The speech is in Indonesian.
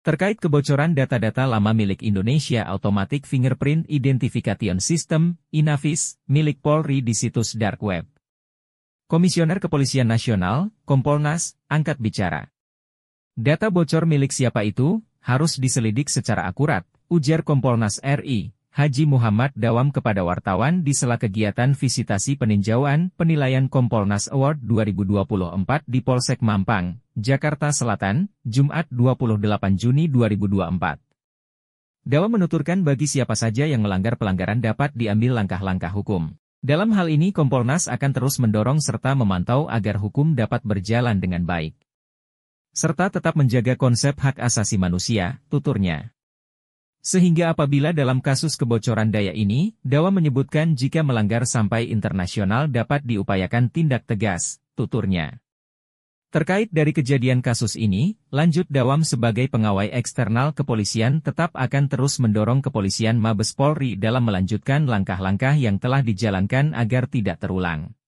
Terkait kebocoran data-data lama milik Indonesia Automatic Fingerprint Identification System, (Inafis) milik Polri di situs Dark Web. Komisioner Kepolisian Nasional, Kompolnas, angkat bicara. Data bocor milik siapa itu, harus diselidik secara akurat, ujar Kompolnas RI. Haji Muhammad Dawam kepada wartawan di sela kegiatan visitasi peninjauan penilaian Kompolnas Award 2024 di Polsek Mampang, Jakarta Selatan, Jumat 28 Juni 2024. Dawam menuturkan bagi siapa saja yang melanggar pelanggaran dapat diambil langkah-langkah hukum. Dalam hal ini Kompolnas akan terus mendorong serta memantau agar hukum dapat berjalan dengan baik. Serta tetap menjaga konsep hak asasi manusia, tuturnya. Sehingga apabila dalam kasus kebocoran daya ini, Dawa menyebutkan jika melanggar sampai internasional dapat diupayakan tindak tegas, tuturnya. Terkait dari kejadian kasus ini, lanjut Dawam sebagai pengawai eksternal kepolisian tetap akan terus mendorong kepolisian Mabes Polri dalam melanjutkan langkah-langkah yang telah dijalankan agar tidak terulang.